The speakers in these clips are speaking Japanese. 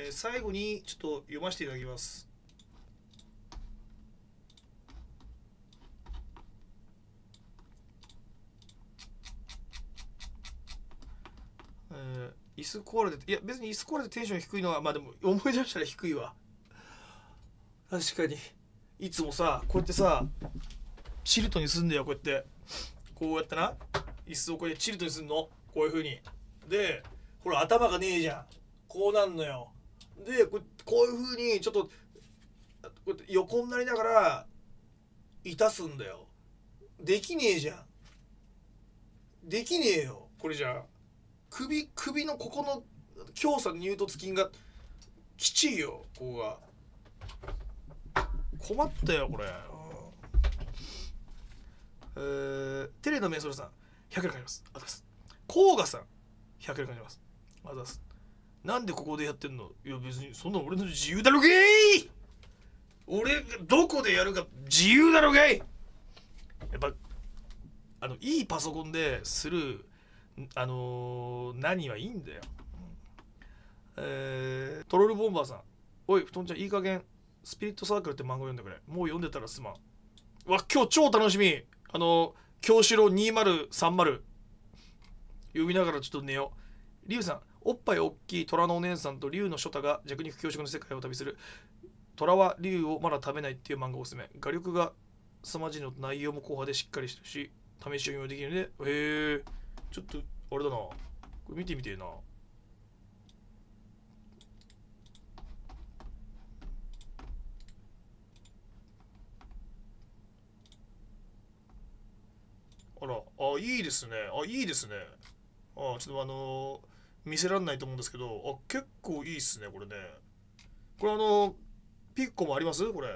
えー、最後にちょっと読ませていただきます。え椅子壊れていや別に椅子壊れてテンション低いのはまあでも思い出したら低いわ確かにいつもさこうやってさチルトにすんだよこうやってこうやってな椅子をこうやってチルトにすんのこういうふうにでほら頭がねえじゃんこうなんのよでここういうふうにちょっと横になりながらいたすんだよできねえじゃんできねえよこれじゃあ首首のここの強鎖乳突筋がきちいよここが困ったよこれ、うえー、テレのメソルさん100円買りますあざす甲賀さん100円買りますあざすなんでここでやってんのいや別にそんな俺の自由だろげい俺どこでやるか自由だろげいやっぱあのいいパソコンでするあのー、何はいいんだよ、えー、トロールボンバーさんおい布団ちゃんいい加減スピリットサークルって漫画読んでくれもう読んでたらすまんわ今日超楽しみあの京志郎2030読みながらちょっと寝ようリュウさんおっぱい大きい虎のお姉さんと竜のショタが弱肉強食の世界を旅する虎は竜をまだ食べないっていう漫画おすすめ画力が凄まじいのと内容も後派でしっかりしてるし試し読みもできるのでへえちょっとあれだなこれ見てみてえなあら、あ、いいですね。あ、いいですね。あ、ちょっとあのー見せられないと思うんですけどあ結構いいっすねこれねこれあのピッコもありますこれ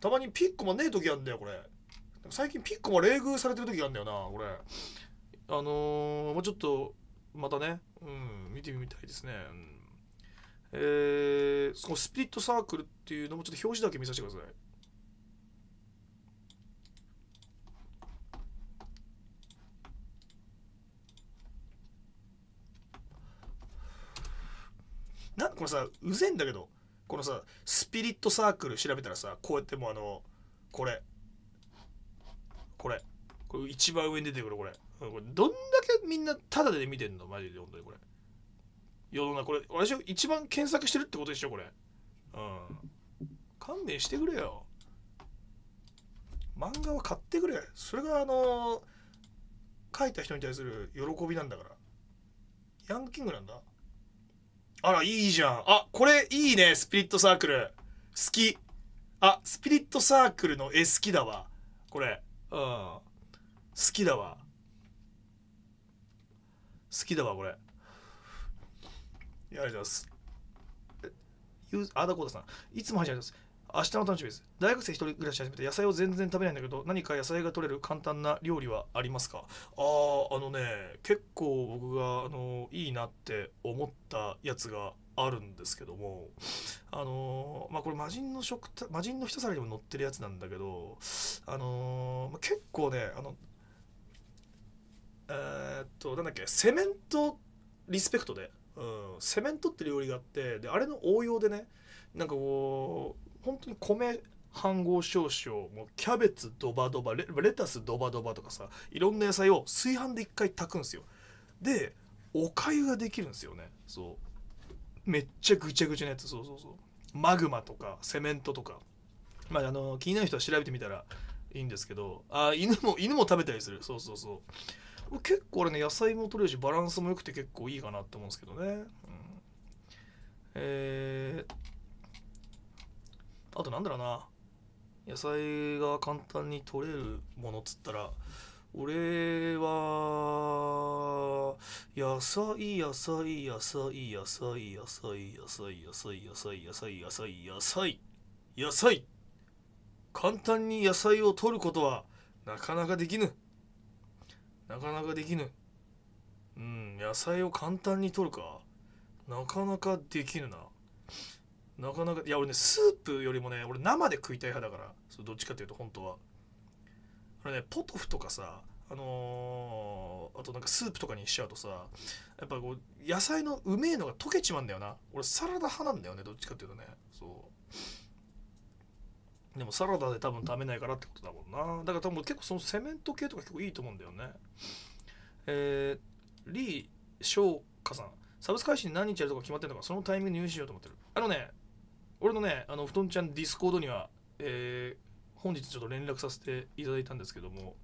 たまにピッコマねえ時あるんだよこれ最近ピッコマ冷遇されてる時あるんだよなこれあのー、もうちょっとまたね、うん、見てみたいですね、うん、えー、そのスピリットサークルっていうのもちょっと表示だけ見させてくださいなんこのさうぜんだけどこのさスピリットサークル調べたらさこうやってもあのこれこれこれ一番上に出てくるこれこれどんだけみんなタダで見てんのマジで本当にこれ世の中これ私一番検索してるってことでしょこれうん勘弁してくれよ漫画は買ってくれそれがあの書いた人に対する喜びなんだからヤングキングなんだあら、いいじゃん。あ、これいいね、スピリットサークル。好き。あ、スピリットサークルの絵好きだわ。これ。うん。好きだわ。好きだわ、これ。ありがとうございます。ゆあだこださん、いつも始まります。明日の楽しみです。大学生一人暮らし始めて野菜を全然食べないんだけど、何か野菜が取れる簡単な料理はありますかああ、あのね、結構僕が、あの、いいなって思ったやつがあるんですけども、あの、まあ、これ魔人の食、魔人の一皿にも載ってるやつなんだけど、あの、まあ、結構ね、あの、えー、っと、なんだっけ、セメントリスペクトで、うん、セメントって料理があってであれの応用でねなんかこう本当に米半合少々もうキャベツドバドバレタスドバドバとかさいろんな野菜を炊飯で一回炊くんですよでおかゆができるんですよねそうめっちゃぐちゃぐちゃなやつそうそうそうマグマとかセメントとかまああの気になる人は調べてみたらいいんですけどあ犬も犬も食べたりするそうそうそう結構俺ね野菜も取れるしバランスも良くて結構いいかなって思うんですけどね、うん、えー、あとなんだろうな野菜が簡単に取れるものっつったら俺は野菜野菜野菜野菜野菜野菜野菜野菜野菜野菜野菜野菜野菜簡単に野菜を取ることはなかなかできぬなかなかできぬうん野菜を簡単に取るかなかなかできぬななかなかいや俺ねスープよりもね俺生で食いたい派だからそどっちかというと本当はあれねポトフとかさあのー、あとなんかスープとかにしちゃうとさやっぱこう野菜のうめえのが溶けちまうんだよな俺サラダ派なんだよねどっちかっていうとねそうでもサラダで多分食べないからってことだもんなだから多分結構そのセメント系とか結構いいと思うんだよねえー、リー翔カさんサブスク配信何日やるとか決まってんのかそのタイミング入手しようと思ってるあのね俺のねあの布団ちゃんディスコードにはえー、本日ちょっと連絡させていただいたんですけども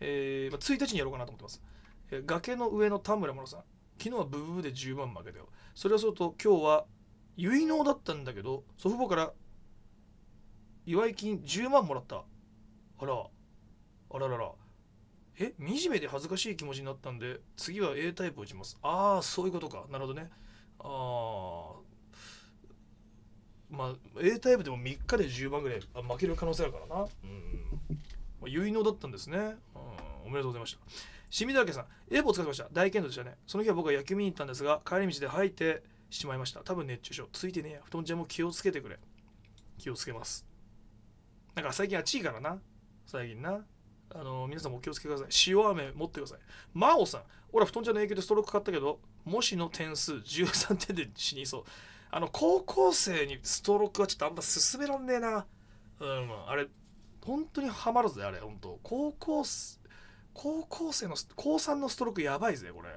えー、まあ、1日にやろうかなと思ってます、えー、崖の上の田村もろさん昨日はブブブで10万負けたよそれはそうと今日は結納だったんだけど祖父母から祝い金10万もらったあらあらららえ惨めで恥ずかしい気持ちになったんで次は A タイプを打ちますああそういうことかなるほどねああまあ A タイプでも3日で10番ぐらい負ける可能性あるからなうん結納だったんですね、うん、おめでとうございました清水明さんエボー使ってました大剣道でしたねその日は僕は野球見に行ったんですが帰り道で吐いてしまいました多分熱中症ついてねえや布団ちゃんも気をつけてくれ気をつけますんか最近暑いからな。最近な。あの皆さんもお気をつけください。塩飴持ってください。真央さん、俺は布団茶ゃの影響でストローク買ったけど、もしの点数13点で死にそう。あの、高校生にストロークはちょっとあんま進めらんねえな。うん、あれ、本当にハマるぜ、あれ、本当高校、高校生の、高3のストロークやばいぜ、これ。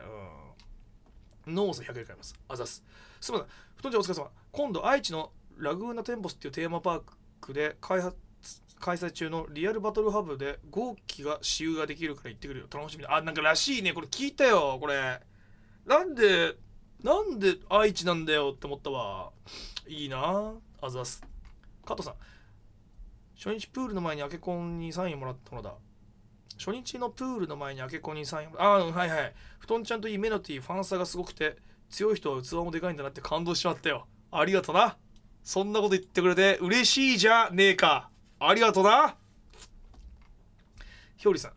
うん。ノーん100円買います。あざす。すみません。布団茶、ゃお疲れ様。今度、愛知のラグーナテンボスっていうテーマパークで開発、開催中のリアルバトルハブで5機が私有ができるから行ってくるよ楽しみだあなんからしいねこれ聞いたよこれなんでなんで愛知なんだよって思ったわいいなあざす加藤さん初日プールの前にアケコンにサインもらったのだ初日のプールの前にアケコンにサインああはいはい布団ちゃんといいメロディーファン差がすごくて強い人は器もでかいんだなって感動しちまったよありがとなそんなこと言ってくれて嬉しいじゃねえかありがとうなひょうりさん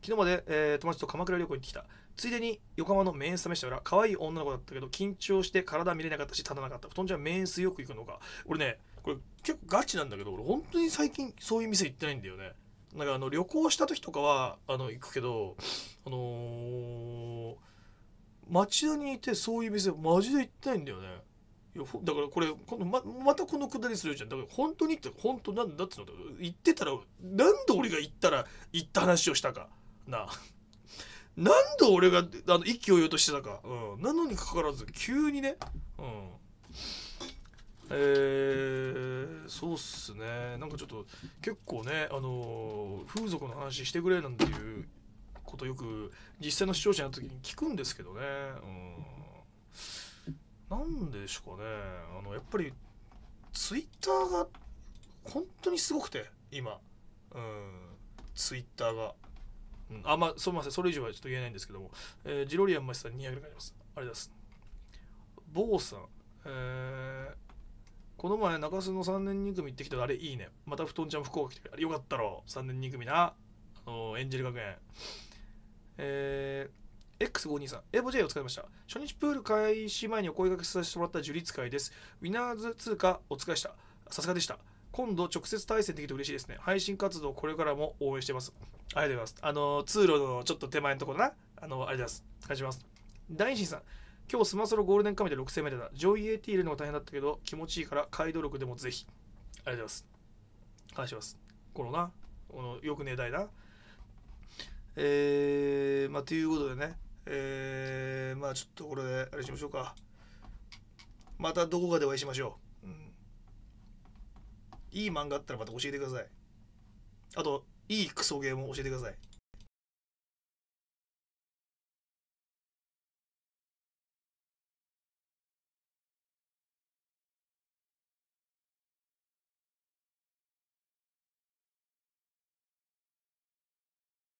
昨日まで、えー、友達と鎌倉旅行に行ってきたついでに横浜のメンス試したら可愛い女の子だったけど緊張して体見れなかったし立たなかった布団じゃメンスよく行くのか俺ねこれ結構ガチなんだけど俺本当に最近そういう店行ってないんだよねなんかあの旅行した時とかはあの行くけどあのー、町田にいてそういう店マジで行ってないんだよねやだからこれこのままたこのくだりするじゃんだから本当にって本当なんだっつうの言ってたらなんで俺が言ったら言った話をしたかな何度で俺があの息を言おうとしてたか、うん、なのにかかわらず急にね、うん、えー、そうっすねなんかちょっと結構ねあのー、風俗の話してくれなんていうことよく実際の視聴者の時に聞くんですけどね、うんなんでうかねあのやっぱりツイッターが本当にすごくて今うんツイッターが、うん、あまあすみませんそれ以上はちょっと言えないんですけども、えー、ジロリアンマシさん200円ありますありがとうございます坊さんえー、この前中洲の3年2組行ってきたあれいいねまた布団ちゃん福岡来てくれよかったろ3年2組なあのエンジェル学園えー X52 さん、エボ J を使いました。初日プール開始前にお声掛けさせてもらった樹立会です。ウィナーズ通貨お疲れした。さすがでした。今度直接対戦できて嬉しいですね。配信活動これからも応援してます。ありがとうございます。あの、通路のちょっと手前のところな。あの、ありがとうございます。感じます。大臣さん、今日スマソロゴールデンカメで6000 m ーだ。上位 AT 入れるのが大変だったけど、気持ちいいから解読力でもぜひ。ありがとうございます。感謝します。このな、このよく寝たいな。えー、まあ、ということでね、えー、まあちょっとこれであれしましょうかまたどこかでお会いしましょう、うん、いい漫画あったらまた教えてくださいあといいクソゲーも教えてください